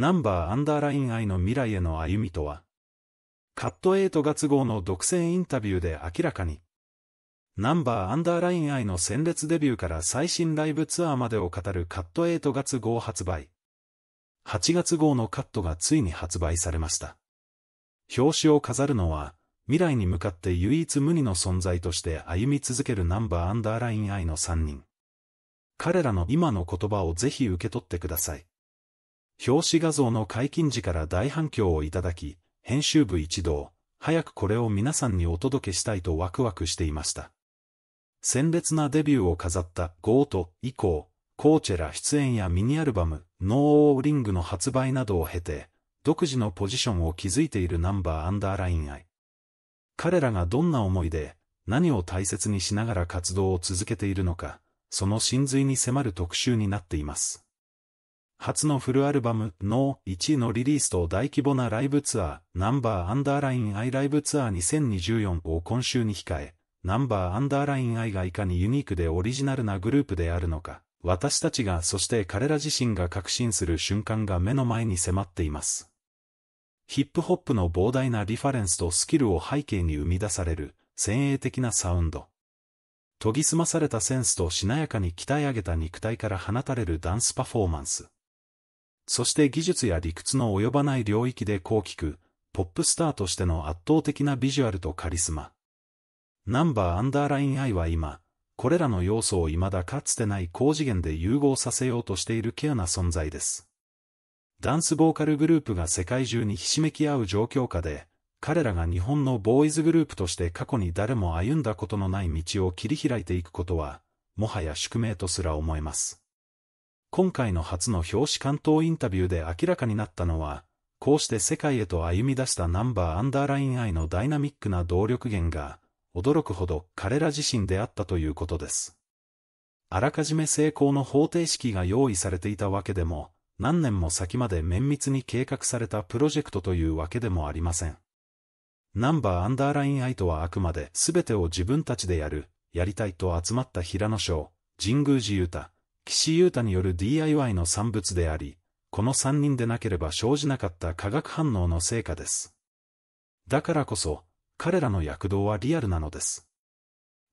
ナンバーアンダーライン愛の未来への歩みとは、カット8月号の独占インタビューで明らかに、ナンバーアンダーライン愛の鮮烈デビューから最新ライブツアーまでを語るカット8月号発売。8月号のカットがついに発売されました。表紙を飾るのは、未来に向かって唯一無二の存在として歩み続けるナンバーアンダーライン愛の3人。彼らの今の言葉をぜひ受け取ってください。表紙画像の解禁時から大反響をいただき、編集部一同、早くこれを皆さんにお届けしたいとワクワクしていました。鮮烈なデビューを飾ったゴート以降、コーチェラ出演やミニアルバム、ノーオーリングの発売などを経て、独自のポジションを築いているナンバーアンダーライン愛。彼らがどんな思いで、何を大切にしながら活動を続けているのか、その真髄に迫る特集になっています。初のフルアルバム、の1位のリリースと大規模なライブツアー、ナンバーアンダーライン I ライブツアー2024を今週に控え、ナンバーアンダーライン I がいかにユニークでオリジナルなグループであるのか、私たちがそして彼ら自身が確信する瞬間が目の前に迫っています。ヒップホップの膨大なリファレンスとスキルを背景に生み出される、先鋭的なサウンド。研ぎ澄まされたセンスとしなやかに鍛え上げた肉体から放たれるダンスパフォーマンス。そして技術や理屈の及ばない領域でこう聞く、ポップスターとしての圧倒的なビジュアルとカリスマ。ナンバーアンダーラインアイは今、これらの要素を未だかつてない高次元で融合させようとしているケアな存在です。ダンスボーカルグループが世界中にひしめき合う状況下で、彼らが日本のボーイズグループとして過去に誰も歩んだことのない道を切り開いていくことは、もはや宿命とすら思えます。今回の初の表紙関東インタビューで明らかになったのは、こうして世界へと歩み出したナンバーアンダーライン愛のダイナミックな動力源が、驚くほど彼ら自身であったということです。あらかじめ成功の方程式が用意されていたわけでも、何年も先まで綿密に計画されたプロジェクトというわけでもありません。ナンバーアンダーライン愛とはあくまで全てを自分たちでやる、やりたいと集まった平野省、神宮寺ゆ太、岸優太による DIY の産物であり、この3人でなければ生じなかった化学反応の成果です。だからこそ、彼らの躍動はリアルなのです。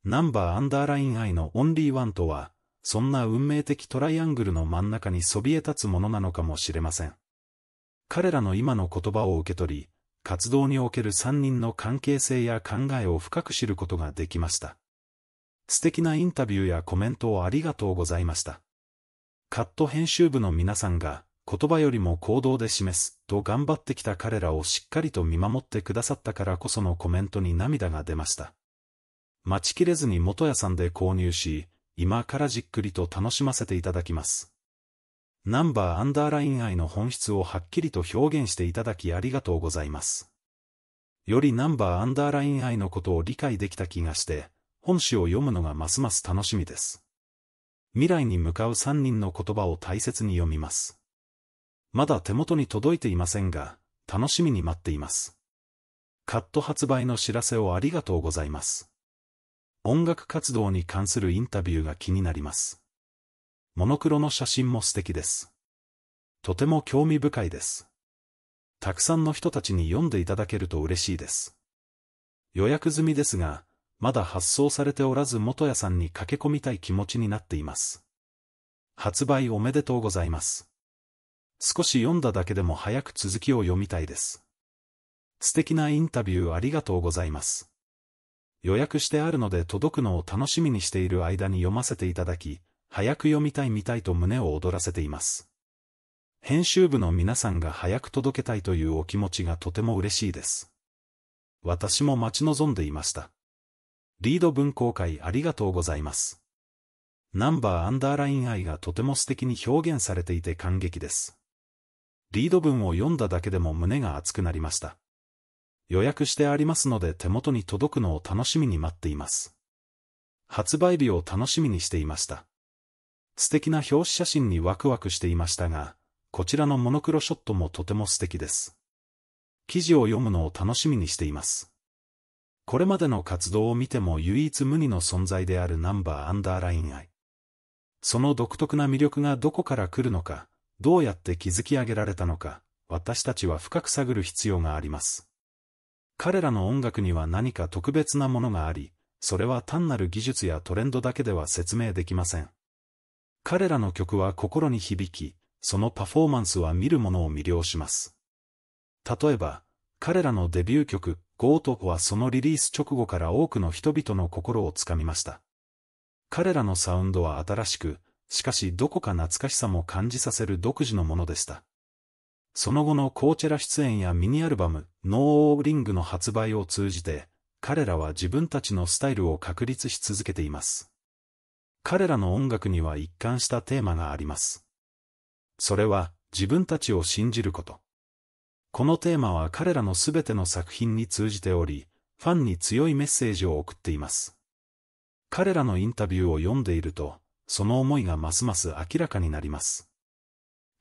ナンバーアンダーライン I のオンリーワンとは、そんな運命的トライアングルの真ん中にそびえ立つものなのかもしれません。彼らの今の言葉を受け取り、活動における3人の関係性や考えを深く知ることができました。素敵なインタビューやコメントをありがとうございました。カット編集部の皆さんが、言葉よりも行動で示す、と頑張ってきた彼らをしっかりと見守ってくださったからこそのコメントに涙が出ました。待ちきれずに元屋さんで購入し、今からじっくりと楽しませていただきます。ナンバーアンダーライン愛の本質をはっきりと表現していただきありがとうございます。よりナンバーアンダーライン愛のことを理解できた気がして、本誌を読むのがますます楽しみです。未来に向かう3人の言葉を大切に読みます。まだ手元に届いていませんが、楽しみに待っています。カット発売の知らせをありがとうございます。音楽活動に関するインタビューが気になります。モノクロの写真も素敵です。とても興味深いです。たくさんの人たちに読んでいただけると嬉しいです。予約済みですが、まだ発送されておらず元屋さんに駆け込みたい気持ちになっています。発売おめでとうございます。少し読んだだけでも早く続きを読みたいです。素敵なインタビューありがとうございます。予約してあるので届くのを楽しみにしている間に読ませていただき、早く読みたい見たいと胸を躍らせています。編集部の皆さんが早く届けたいというお気持ちがとても嬉しいです。私も待ち望んでいました。リード文公開ありがとうございます。ナンバーアンダーライン愛がとても素敵に表現されていて感激です。リード文を読んだだけでも胸が熱くなりました。予約してありますので手元に届くのを楽しみに待っています。発売日を楽しみにしていました。素敵な表紙写真にワクワクしていましたが、こちらのモノクロショットもとても素敵です。記事を読むのを楽しみにしています。これまでの活動を見ても唯一無二の存在であるナンバーアンダーライン愛。その独特な魅力がどこから来るのか、どうやって築き上げられたのか、私たちは深く探る必要があります。彼らの音楽には何か特別なものがあり、それは単なる技術やトレンドだけでは説明できません。彼らの曲は心に響き、そのパフォーマンスは見る者を魅了します。例えば、彼らのデビュー曲、ゴートはそのリリース直後から多くの人々の心をつかみました。彼らのサウンドは新しく、しかしどこか懐かしさも感じさせる独自のものでした。その後のコーチェラ出演やミニアルバム、ノーオーリングの発売を通じて、彼らは自分たちのスタイルを確立し続けています。彼らの音楽には一貫したテーマがあります。それは、自分たちを信じること。このテーマは彼らの全ての作品に通じており、ファンに強いメッセージを送っています。彼らのインタビューを読んでいると、その思いがますます明らかになります。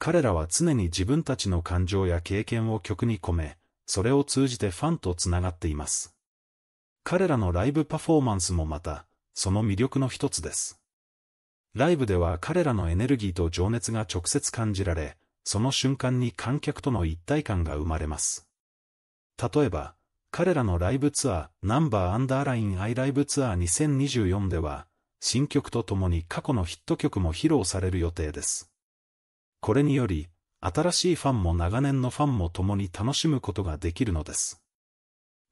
彼らは常に自分たちの感情や経験を曲に込め、それを通じてファンとつながっています。彼らのライブパフォーマンスもまた、その魅力の一つです。ライブでは彼らのエネルギーと情熱が直接感じられ、その瞬間に観客との一体感が生まれます。例えば、彼らのライブツアー、ナンバーアンダーラインアイライブツアー2024では、新曲とともに過去のヒット曲も披露される予定です。これにより、新しいファンも長年のファンも共に楽しむことができるのです。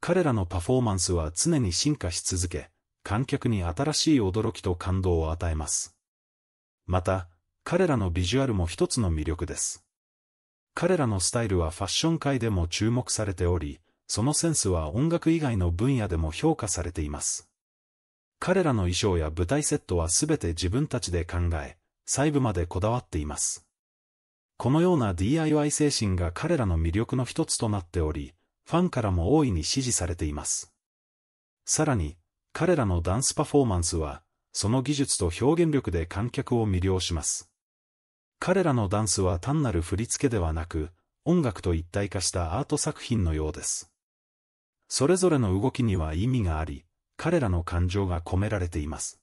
彼らのパフォーマンスは常に進化し続け、観客に新しい驚きと感動を与えます。また、彼らのビジュアルも一つの魅力です。彼らのスタイルはファッション界でも注目されており、そのセンスは音楽以外の分野でも評価されています。彼らの衣装や舞台セットはすべて自分たちで考え、細部までこだわっています。このような DIY 精神が彼らの魅力の一つとなっており、ファンからも大いに支持されています。さらに、彼らのダンスパフォーマンスは、その技術と表現力で観客を魅了します。彼らのダンスは単なる振り付けではなく、音楽と一体化したアート作品のようです。それぞれの動きには意味があり、彼らの感情が込められています。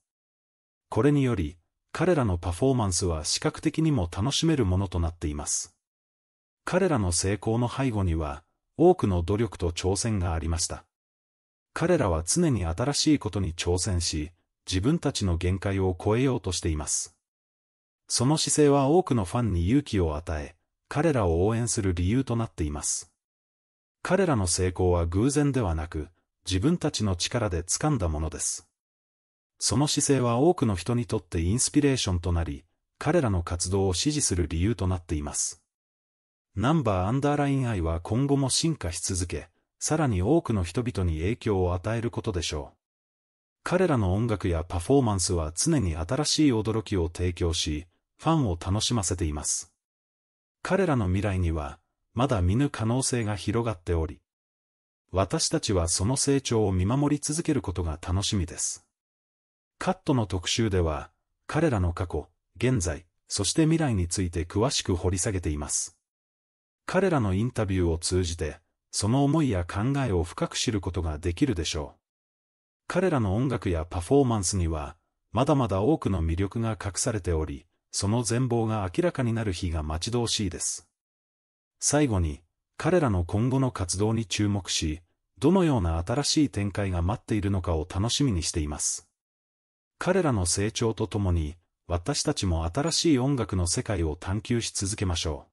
これにより、彼らのパフォーマンスは視覚的にも楽しめるものとなっています。彼らの成功の背後には、多くの努力と挑戦がありました。彼らは常に新しいことに挑戦し、自分たちの限界を超えようとしています。その姿勢は多くのファンに勇気を与え、彼らを応援する理由となっています。彼らの成功は偶然ではなく、自分たちの力で掴んだものです。その姿勢は多くの人にとってインスピレーションとなり、彼らの活動を支持する理由となっています。ナンバーアンダーライン愛は今後も進化し続け、さらに多くの人々に影響を与えることでしょう。彼らの音楽やパフォーマンスは常に新しい驚きを提供し、ファンを楽しませています。彼らの未来には、まだ見ぬ可能性が広がっており、私たちはその成長を見守り続けることが楽しみです。カットの特集では、彼らの過去、現在、そして未来について詳しく掘り下げています。彼らのインタビューを通じて、その思いや考えを深く知ることができるでしょう。彼らの音楽やパフォーマンスには、まだまだ多くの魅力が隠されており、その全貌が明らかになる日が待ち遠しいです。最後に、彼らの今後の活動に注目し、どのような新しい展開が待っているのかを楽しみにしています。彼らの成長とともに、私たちも新しい音楽の世界を探求し続けましょう。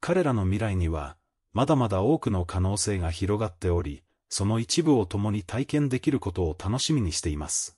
彼らの未来には、まだまだ多くの可能性が広がっており、その一部を共に体験できることを楽しみにしています。